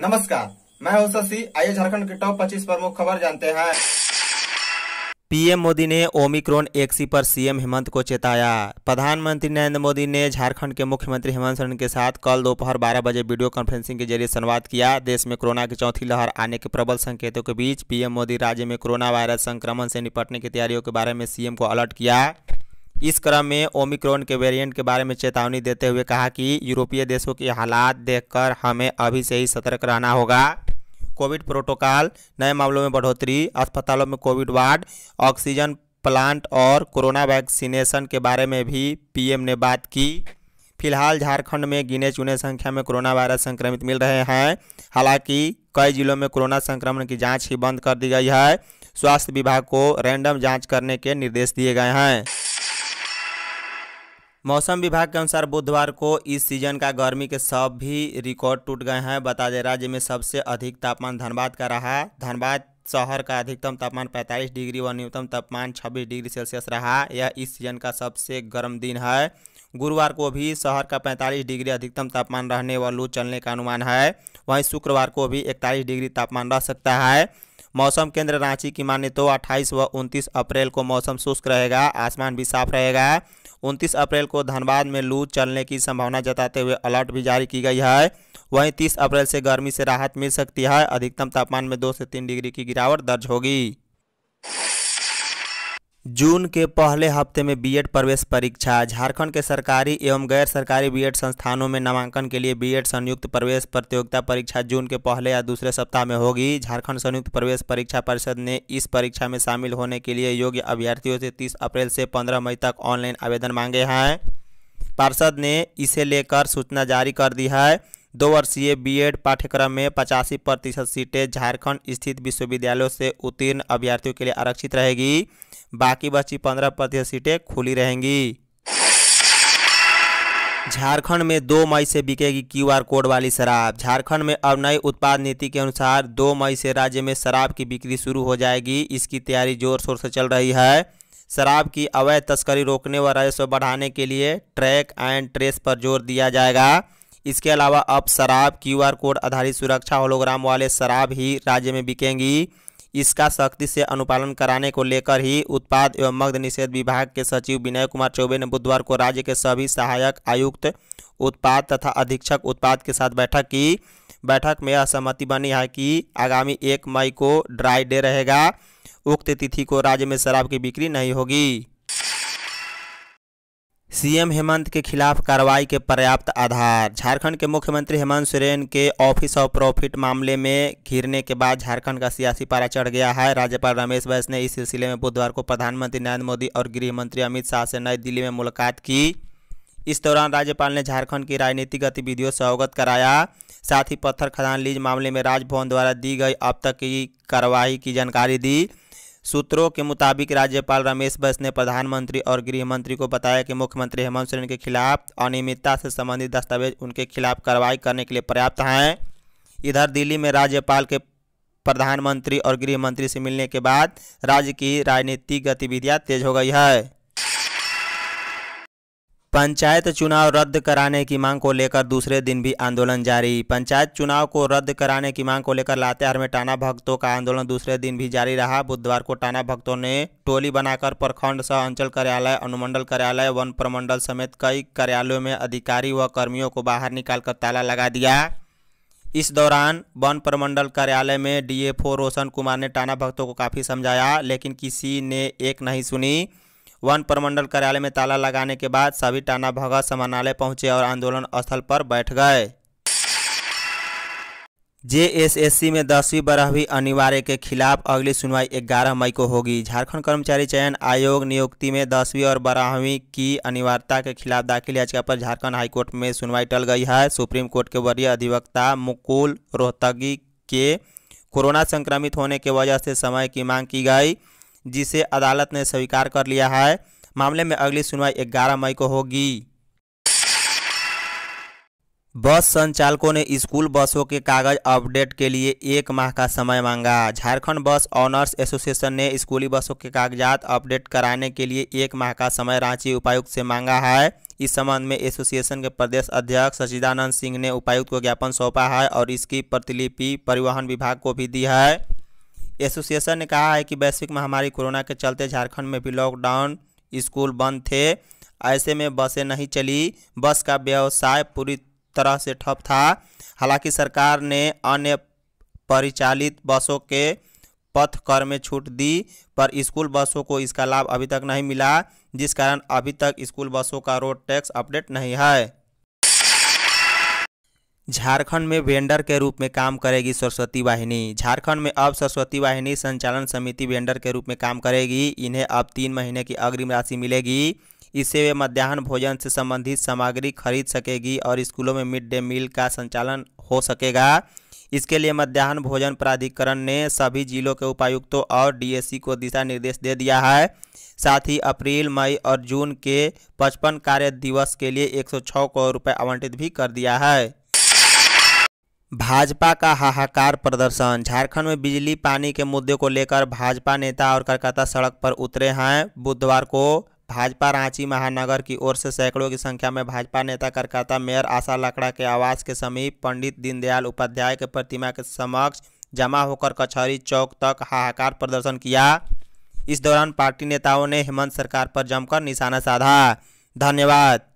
नमस्कार मैं हूं शशि आइए झारखंड के टॉप 25 प्रमुख खबर जानते हैं पीएम मोदी ने ओमिक्रॉन एक्सी पर सीएम हेमंत को चेताया प्रधानमंत्री नरेंद्र मोदी ने झारखंड के मुख्यमंत्री हेमंत सोरेन के साथ कल दोपहर 12 बजे वीडियो कॉन्फ्रेंसिंग के जरिए संवाद किया देश में कोरोना की चौथी लहर आने के प्रबल संकेतों के बीच पीएम मोदी राज्य में कोरोना वायरस संक्रमण से निपटने की तैयारियों के बारे में सीएम को अलर्ट किया इस क्रम में ओमिक्रोन के वेरिएंट के बारे में चेतावनी देते हुए कहा कि यूरोपीय देशों के हालात देखकर हमें अभी से ही सतर्क रहना होगा कोविड प्रोटोकॉल नए मामलों में बढ़ोतरी अस्पतालों में कोविड वार्ड ऑक्सीजन प्लांट और कोरोना वैक्सीनेशन के बारे में भी पीएम ने बात की फिलहाल झारखंड में गिने चुने संख्या में कोरोना वायरस संक्रमित मिल रहे हैं हालांकि कई जिलों में कोरोना संक्रमण की जांच ही बंद कर दी गई है स्वास्थ्य विभाग को रैंडम जांच करने के निर्देश दिए गए हैं मौसम विभाग के अनुसार बुधवार को इस सीजन का गर्मी के सभी रिकॉर्ड टूट गए हैं बता दें राज्य में सबसे अधिक तापमान धनबाद का रहा धनबाद शहर का अधिकतम तापमान 45 डिग्री व न्यूनतम तापमान 26 डिग्री सेल्सियस रहा यह इस सीजन का सबसे गर्म दिन है गुरुवार को भी शहर का 45 डिग्री अधिकतम तापमान रहने व लू चलने का अनुमान है वहीं शुक्रवार को भी 41 डिग्री तापमान रह सकता है मौसम केंद्र रांची की माने तो 28 व 29 अप्रैल को मौसम शुष्क रहेगा आसमान भी साफ रहेगा 29 अप्रैल को धनबाद में लू चलने की संभावना जताते हुए अलर्ट भी जारी की गई है वहीं 30 अप्रैल से गर्मी से राहत मिल सकती है अधिकतम तापमान में दो से तीन डिग्री की गिरावट दर्ज होगी जून के पहले हफ्ते में बीएड प्रवेश परीक्षा झारखंड के सरकारी एवं गैर सरकारी बीएड संस्थानों में नामांकन के लिए बीएड संयुक्त प्रवेश प्रतियोगिता परीक्षा जून के पहले या दूसरे सप्ताह में होगी झारखंड संयुक्त प्रवेश परीक्षा परिषद ने इस परीक्षा में शामिल होने के लिए योग्य अभ्यर्थियों से 30 अप्रैल से 15 मई तक ऑनलाइन आवेदन मांगे हैं पार्षद ने इसे लेकर सूचना जारी कर दी है दो वर्षीय बीएड पाठ्यक्रम में पचासी प्रतिशत सीटें झारखंड स्थित विश्वविद्यालयों से उत्तीर्ण अभ्यर्थियों के लिए आरक्षित रहेगी बाकी बची पंद्रह प्रतिशत सीटें खुली रहेंगी झारखंड में दो मई से बिकेगी क्यूआर कोड वाली शराब झारखंड में अब नई उत्पाद नीति के अनुसार दो मई से राज्य में शराब की बिक्री शुरू हो जाएगी इसकी तैयारी जोर शोर से चल रही है शराब की अवैध तस्करी रोकने व राजस्व बढ़ाने के लिए ट्रैक एंड ट्रेस पर जोर दिया जाएगा इसके अलावा अब शराब क्यूआर कोड आधारित सुरक्षा होलोग्राम वाले शराब ही राज्य में बिकेंगी इसका सख्ती से अनुपालन कराने को लेकर ही उत्पाद एवं मद्य निषेध विभाग के सचिव विनय कुमार चौबे ने बुधवार को राज्य के सभी सहायक आयुक्त उत्पाद तथा अधीक्षक उत्पाद के साथ बैठक की बैठक में असहमति बनी है कि आगामी एक मई को ड्राई डे रहेगा उक्त तिथि को राज्य में शराब की बिक्री नहीं होगी सीएम हेमंत के खिलाफ कार्रवाई के पर्याप्त आधार झारखंड के मुख्यमंत्री हेमंत सोरेन के ऑफिस ऑफ प्रॉफिट मामले में घिरने के बाद झारखंड का सियासी पारा चढ़ गया है राज्यपाल रमेश बैस ने इस सिलसिले में बुधवार को प्रधानमंत्री नरेंद्र मोदी और गृह मंत्री अमित शाह से नई दिल्ली में मुलाकात की इस दौरान राज्यपाल ने झारखंड की राजनीतिक गतिविधियों से अवगत कराया साथ ही पत्थर खदान लीज मामले में राजभवन द्वारा दी गई अब तक की कार्रवाई की जानकारी दी सूत्रों के मुताबिक राज्यपाल रमेश बैस ने प्रधानमंत्री और गृह मंत्री को बताया कि मुख्यमंत्री हेमंत सोरेन के खिलाफ अनियमितता से संबंधित दस्तावेज उनके खिलाफ कार्रवाई करने के लिए पर्याप्त हैं इधर दिल्ली में राज्यपाल के प्रधानमंत्री और गृह मंत्री से मिलने के बाद राज्य की राजनीतिक गतिविधियां तेज हो गई है पंचायत चुनाव रद्द कराने की मांग को लेकर दूसरे दिन भी आंदोलन जारी पंचायत चुनाव को रद्द कराने की मांग को लेकर लातेहार में टाना भक्तों का आंदोलन दूसरे दिन भी जारी रहा बुधवार को टाना भक्तों ने टोली बनाकर प्रखंड सह अंचल कार्यालय अनुमंडल कार्यालय वन प्रमंडल समेत कई कार्यालयों में अधिकारी व कर्मियों को बाहर निकालकर ताला लगा दिया इस दौरान वन प्रमंडल कार्यालय में डी रोशन कुमार ने टाना भक्तों को काफ़ी समझाया लेकिन किसी ने एक नहीं सुनी वन प्रमंडल कार्यालय में ताला लगाने के बाद सभी टाना भगत समानालय पहुंचे और आंदोलन स्थल पर बैठ गए जेएसएससी में दसवीं बारहवीं अनिवार्य के खिलाफ अगली सुनवाई 11 मई को होगी झारखंड कर्मचारी चयन आयोग नियुक्ति में दसवीं और बारहवीं की अनिवार्यता के खिलाफ दाखिल याचिका पर झारखंड हाईकोर्ट में सुनवाई टल गई है सुप्रीम कोर्ट के वरीय अधिवक्ता मुकुल रोहतगी के कोरोना संक्रमित होने के वजह से समय की मांग की गई जिसे अदालत ने स्वीकार कर लिया है मामले में अगली सुनवाई ग्यारह मई को होगी बस संचालकों ने स्कूल बसों के कागज अपडेट के लिए एक माह का समय मांगा झारखंड बस ऑनर्स एसोसिएशन ने स्कूली बसों के कागजात अपडेट कराने के लिए एक माह का समय रांची उपायुक्त से मांगा है इस संबंध में एसोसिएशन के प्रदेश अध्यक्ष सचिदानंद सिंह ने उपायुक्त को ज्ञापन सौंपा है और इसकी प्रतिलिपि परिवहन विभाग को भी दी है एसोसिएशन ने कहा है कि वैश्विक महामारी कोरोना के चलते झारखंड में भी लॉकडाउन स्कूल बंद थे ऐसे में बसें नहीं चली बस का व्यवसाय पूरी तरह से ठप था हालांकि सरकार ने अन्य परिचालित बसों के पथ कर में छूट दी पर स्कूल बसों को इसका लाभ अभी तक नहीं मिला जिस कारण अभी तक स्कूल बसों का रोड टैक्स अपडेट नहीं है झारखंड में वेंडर के रूप में काम करेगी सरस्वती वाहिनी झारखंड में अब सरस्वती वाहिनी संचालन समिति वेंडर के रूप में काम करेगी इन्हें अब तीन महीने की अग्रिम राशि मिलेगी इससे वे मध्याह्न भोजन से संबंधित सामग्री खरीद सकेगी और स्कूलों में मिड डे मील का संचालन हो सकेगा इसके लिए मध्याह्न भोजन प्राधिकरण ने सभी जिलों के उपायुक्तों और डीएससी e को दिशा निर्देश दे दिया है साथ ही अप्रैल मई और जून के पचपन कार्य दिवस के लिए एक सौ छः करोड़ रुपये आवंटित भी कर दिया है भाजपा का हाहाकार प्रदर्शन झारखंड में बिजली पानी के मुद्दे को लेकर भाजपा नेता और कलकत्ता सड़क पर उतरे हैं बुधवार को भाजपा रांची महानगर की ओर से सैकड़ों की संख्या में भाजपा नेता कलकत्ता मेयर आशा लकड़ा के आवास के समीप पंडित दीनदयाल उपाध्याय के प्रतिमा के समक्ष जमा होकर कचहरी चौक तक हाहाकार प्रदर्शन किया इस दौरान पार्टी नेताओं ने हेमंत सरकार पर जमकर निशाना साधा धन्यवाद